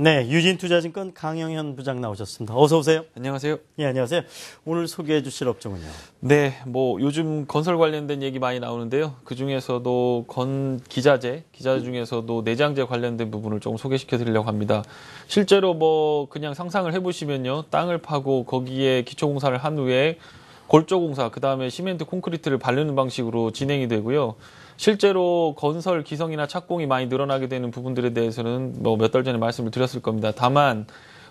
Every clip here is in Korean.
네, 유진투자증권 강영현 부장 나오셨습니다. 어서 오세요. 안녕하세요. 예, 안녕하세요. 오늘 소개해 주실 업종은요? 네, 뭐 요즘 건설 관련된 얘기 많이 나오는데요. 그 중에서도 건 기자재, 기자재 중에서도 내장재 관련된 부분을 조금 소개시켜 드리려고 합니다. 실제로 뭐 그냥 상상을 해 보시면요. 땅을 파고 거기에 기초 공사를 한 후에 골조 공사 그다음에 시멘트 콘크리트를 바르는 방식으로 진행이 되고요. 실제로 건설 기성이나 착공이 많이 늘어나게 되는 부분들에 대해서는 뭐 몇 달 전에 말씀을 드렸을 겁니다. 다만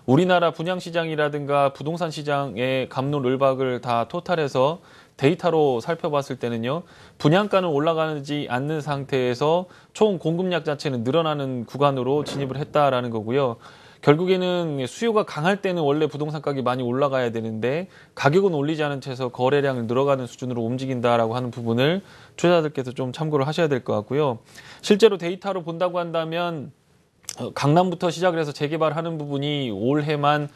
우리나라 분양 시장이라든가 부동산 시장의 감론을박을 다 토탈해서 데이터로 살펴봤을 때는요. 분양가는 올라가지 않는 상태에서 총 공급량 자체는 늘어나는 구간으로 진입을 했다라는 거고요. 결국에는 수요가 강할 때는 원래 부동산 가격이 많이 올라가야 되는데 가격은 올리지 않은 채서 거래량을 늘어가는 수준으로 움직인다라고 하는 부분을 투자자들께서 좀 참고를 하셔야 될 것 같고요. 실제로 데이터로 본다고 한다면 어, 강남부터 시작을 해서 재개발하는 부분이 올해만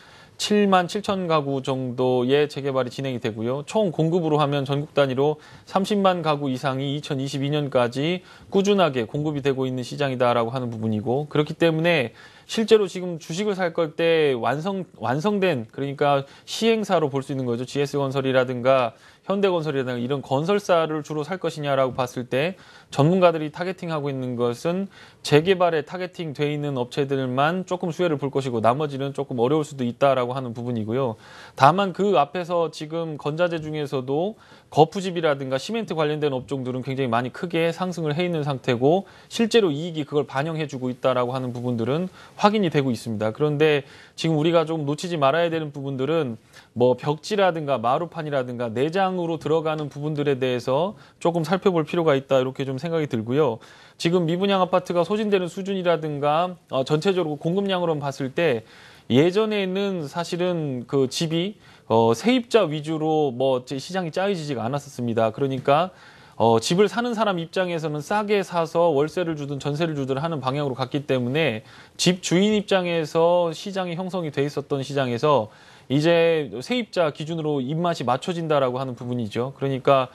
7만 7천 가구 정도의 재개발이 진행이 되고요. 총 공급으로 하면 전국 단위로 30만 가구 이상이 2022년까지 꾸준하게 공급이 되고 있는 시장이다라고 하는 부분이고 그렇기 때문에 실제로 지금 주식을 살 걸 때 완성 완성된 그러니까 시행사로 볼 수 있는 거죠. GS건설이라든가 현대건설이나 이런 건설사를 주로 살 것이냐라고 봤을 때 전문가들이 타겟팅하고 있는 것은 재개발에 타겟팅 돼 있는 업체들만 조금 수혜를 볼 것이고 나머지는 조금 어려울 수도 있다라고 하는 부분이고요. 다만 그 앞에서 지금 건자재 중에서도 거푸집이라든가 시멘트 관련된 업종들은 굉장히 많이 크게 상승을 해 있는 상태고 실제로 이익이 그걸 반영해 주고 있다라고 하는 부분들은 확인이 되고 있습니다. 그런데 지금 우리가 좀 놓치지 말아야 되는 부분들은 뭐 벽지라든가 마루판이라든가 내장으로 들어가는 부분들에 대해서 조금 살펴볼 필요가 있다 이렇게 좀 생각이 들고요. 지금 미분양 아파트가 소진되는 수준이라든가 어, 전체적으로 공급량으로 봤을 때 예전에는 사실은 그 집이 어, 세입자 위주로 뭐 시장이 짜여지지가 않았었습니다. 그러니까 어, 집을 사는 사람 입장에서는 싸게 사서 월세를 주든 전세를 주든 하는 방향으로 갔기 때문에 집 주인 입장에서 시장이 형성이 돼 있었던 시장에서 이제 세입자 기준으로 입맛이 맞춰진다라고 하는 부분이죠. 그러니까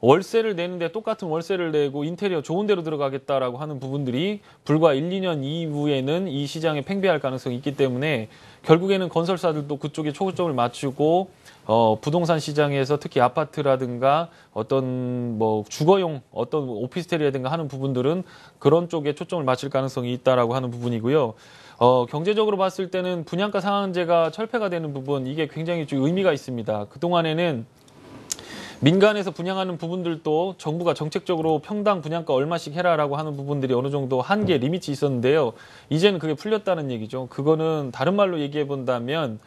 월세를 내는데 똑같은 월세를 내고 인테리어 좋은 데로 들어가겠다라고 하는 부분들이 불과 1, 2년 이후에는 이 시장에 팽배할 가능성이 있기 때문에 결국에는 건설사들도 그쪽에 초점을 맞추고 어, 부동산 시장에서 특히 아파트라든가 어떤 뭐 주거용 어떤 오피스텔이라든가 하는 부분들은 그런 쪽에 초점을 맞출 가능성이 있다라고 하는 부분이고요. 어, 경제적으로 봤을 때는 분양가 상한제가 철폐가 되는 부분 이게 굉장히 좀 의미가 있습니다. 그동안에는 민간에서 분양하는 부분들도 정부가 정책적으로 평당 분양가 얼마씩 해라라고 하는 부분들이 어느 정도 한계 리밋이 있었는데요. 이제는 그게 풀렸다는 얘기죠. 그거는 다른 말로 얘기해 본다면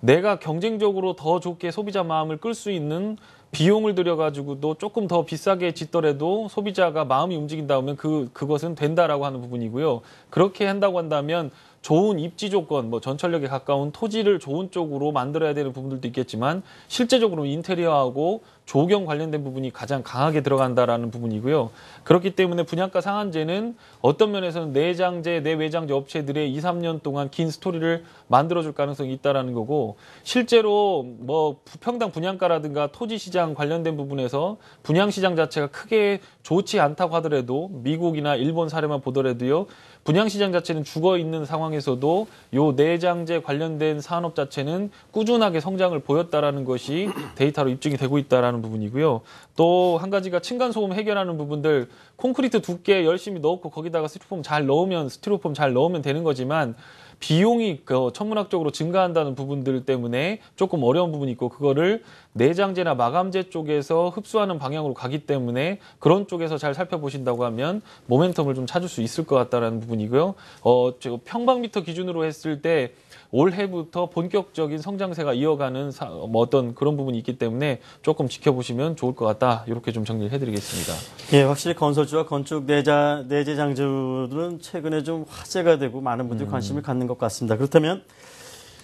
내가 경쟁적으로 더 좋게 소비자 마음을 끌 수 있는 비용을 들여가지고도 조금 더 비싸게 짓더라도 소비자가 마음이 움직인다 하면 그, 그것은 된다라고 하는 부분이고요. 그렇게 한다고 한다면 좋은 입지 조건, 뭐 전철역에 가까운 토지를 좋은 쪽으로 만들어야 되는 부분들도 있겠지만 실제적으로 인테리어하고 조경 관련된 부분이 가장 강하게 들어간다라는 부분이고요. 그렇기 때문에 분양가 상한제는 어떤 면에서는 내장제, 내외장제 업체들의 2, 3년 동안 긴 스토리를 만들어줄 가능성이 있다라는 거고 실제로 뭐평당 분양가라든가 토지 시장 관련된 부분에서 분양 시장 자체가 크게 좋지 않다고 하더라도 미국이나 일본 사례만 보더라도요. 분양 시장 자체는 죽어 있는 상황에서도 요 내장제 관련된 산업 자체는 꾸준하게 성장을 보였다라는 것이 데이터로 입증이 되고 있다라는 하는 부분이고요. 또 한 가지가 층간소음 해결하는 부분들 콘크리트 두께 열심히 넣고 거기다가 스티로폼 잘 넣으면 스티로폼 잘 넣으면 되는 거지만 비용이 그 천문학적으로 증가한다는 부분들 때문에 조금 어려운 부분이 있고 그거를 내장재나 마감재 쪽에서 흡수하는 방향으로 가기 때문에 그런 쪽에서 잘 살펴보신다고 하면 모멘텀을 좀 찾을 수 있을 것 같다는 부분이고요. 어, 평방미터 기준으로 했을 때 올해부터 본격적인 성장세가 이어가는 사, 뭐 어떤 그런 부분이 있기 때문에 조금 지켜보시면 좋을 것 같다. 이렇게 좀 정리를 해드리겠습니다. 예, 확실히 건설주와 건축 내 내재장주들은 최근에 좀 화제가 되고 많은 분들이 음. 관심을 갖는 것 같습니다. 그렇다면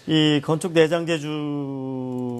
이 건축 내장재주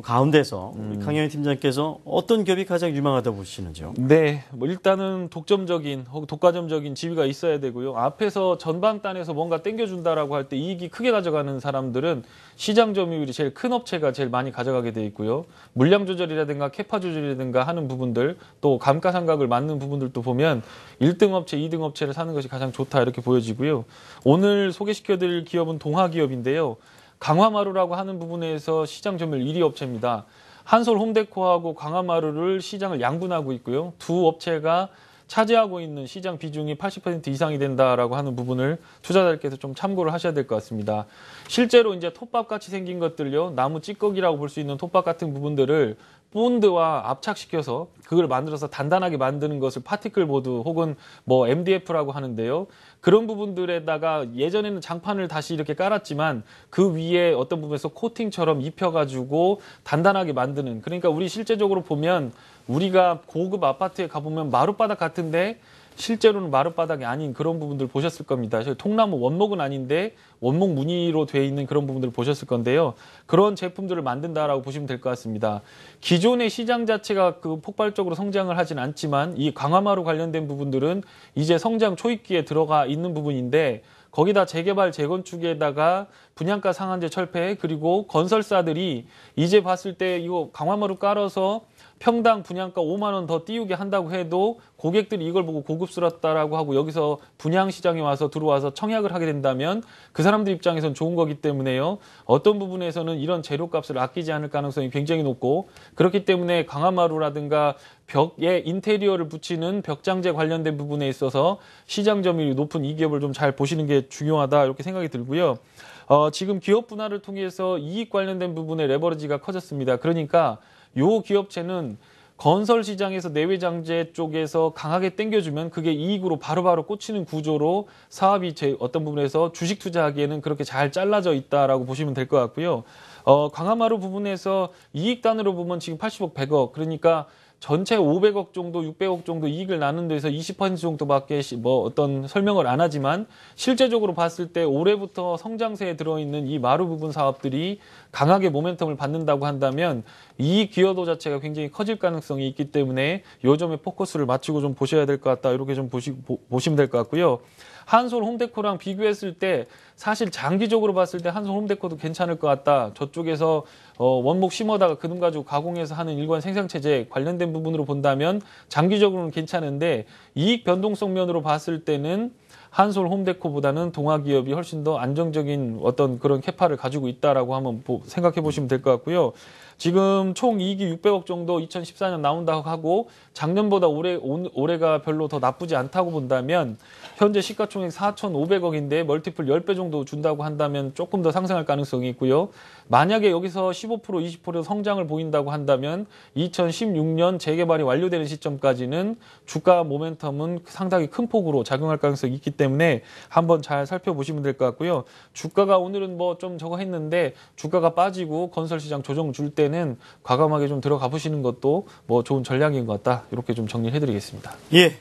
가운데서 음. 강현희 팀장께서 어떤 기업이 가장 유망하다 고 보시는지요? 네, 뭐 일단은 독점적인 혹은 독과점적인 지위가 있어야 되고요. 앞에서 전방단에서 뭔가 땡겨준다라고 할 때 이익이 크게 가져가는 사람들은 시장 점유율이 제일 큰 업체가 제일 많이 가져가게 돼 있고요. 물량 조절이라든가 캐파 조절이라든가 하는 부분들 또 감가상각을 맞는 부분들도 보면 1등 업체, 2등 업체를 사는 것이 가장 좋다 이렇게 보여지고요. 오늘 소개시켜드릴 기업은 동화기업인데요. 강화마루라고 하는 부분에서 시장 점유율 1위 업체입니다. 한솔 홈데코하고 강화마루를 시장을 양분하고 있고요. 두 업체가 차지하고 있는 시장 비중이 80% 이상이 된다라고 하는 부분을 투자자들께서 좀 참고를 하셔야 될 것 같습니다. 실제로 이제 톱밥 같이 생긴 것들요, 나무 찌꺼기라고 볼 수 있는 톱밥 같은 부분들을 본드와 압착시켜서 그걸 만들어서 단단하게 만드는 것을 파티클 보드 혹은 뭐 MDF라고 하는데요. 그런 부분들에다가 예전에는 장판을 다시 이렇게 깔았지만 그 위에 어떤 부분에서 코팅처럼 입혀가지고 단단하게 만드는 그러니까 우리 실제적으로 보면 우리가 고급 아파트에 가보면 마룻바닥 같은데 실제로는 마룻바닥이 아닌 그런 부분들 보셨을 겁니다. 통나무 원목은 아닌데 원목 무늬로 돼 있는 그런 부분들 보셨을 건데요. 그런 제품들을 만든다라고 보시면 될 것 같습니다. 기존의 시장 자체가 그 폭발적으로 성장을 하진 않지만 이 강화마루 관련된 부분들은 이제 성장 초입기에 들어가 있는 부분인데 거기다 재개발 재건축에다가 분양가 상한제 철폐 그리고 건설사들이 이제 봤을 때 이거 강화마루 깔아서 평당 분양가 5만 원 더 띄우게 한다고 해도 고객들이 이걸 보고 고급스럽다라고 하고 여기서 분양 시장에 와서 들어와서 청약을 하게 된다면 그 사람들 입장에선 좋은 거기 때문에요. 어떤 부분에서는 이런 재료값을 아끼지 않을 가능성이 굉장히 높고 그렇기 때문에 강화마루라든가 벽에 인테리어를 붙이는 벽장재 관련된 부분에 있어서 시장 점유율이 높은 이 기업을 좀 잘 보시는 게 중요하다 이렇게 생각이 들고요. 어, 지금 기업 분할을 통해서 이익 관련된 부분에 레버리지가 커졌습니다. 그러니까 요 기업체는 건설 시장에서 내외 장재 쪽에서 강하게 땡겨주면 그게 이익으로 바로바로 바로 꽂히는 구조로 사업이 제 어떤 부분에서 주식 투자하기에는 그렇게 잘 잘라져 있다라고 보시면 될 것 같고요. 어, 광화마루 부분에서 이익단으로 보면 지금 80억 100억 그러니까 전체 500억 정도, 600억 정도 이익을 나눈 데서 20% 정도밖에 뭐 어떤 설명을 안 하지만 실제적으로 봤을 때 올해부터 성장세에 들어있는 이 마루 부분 사업들이 강하게 모멘텀을 받는다고 한다면 이 기여도 자체가 굉장히 커질 가능성이 있기 때문에 요 점에 포커스를 맞추고 좀 보셔야 될 것 같다. 이렇게 좀 보시, 보, 보시면 될 것 같고요. 한솔 홈데코랑 비교했을 때 사실 장기적으로 봤을 때 한솔 홈데코도 괜찮을 것 같다. 저쪽에서 어, 원목 심어다가 그놈 가지고 가공해서 하는 일관 생산체제 관련된 부분으로 본다면 장기적으로는 괜찮은데 이익 변동성 면으로 봤을 때는 한솔 홈데코보다는 동아기업이 훨씬 더 안정적인 어떤 그런 캐파를 가지고 있다라고 한번 생각해 보시면 될 것 같고요. 지금 총 이익이 600억 정도 2014년 나온다고 하고 작년보다 올해 올해가 별로 더 나쁘지 않다고 본다면 현재 시가총액 4,500억인데 멀티플 10배 정도 준다고 한다면 조금 더 상승할 가능성이 있고요. 만약에 여기서 15% 20% 성장을 보인다고 한다면 2016년 재개발이 완료되는 시점까지는 주가 모멘텀은 상당히 큰 폭으로 작용할 가능성이 있기 있기 때문에 한번 잘 살펴보시면 될 것 같고요. 주가가 오늘은 뭐 좀 저거 했는데 주가가 빠지고 건설 시장 조정 줄 때는 과감하게 좀 들어가 보시는 것도 뭐 좋은 전략인 것 같다. 이렇게 좀 정리해드리겠습니다. 예,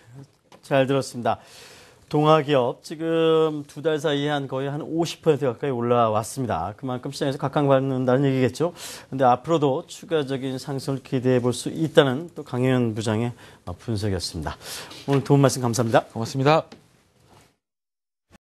잘 들었습니다. 동아기업 지금 두 달 사이에 한 거의 한 50% 가까이 올라왔습니다. 그만큼 시장에서 각광받는다는 얘기겠죠. 근데 앞으로도 추가적인 상승을 기대해 볼 수 있다는 또 강현 부장의 분석이었습니다. 오늘 도움 말씀 감사합니다. 고맙습니다.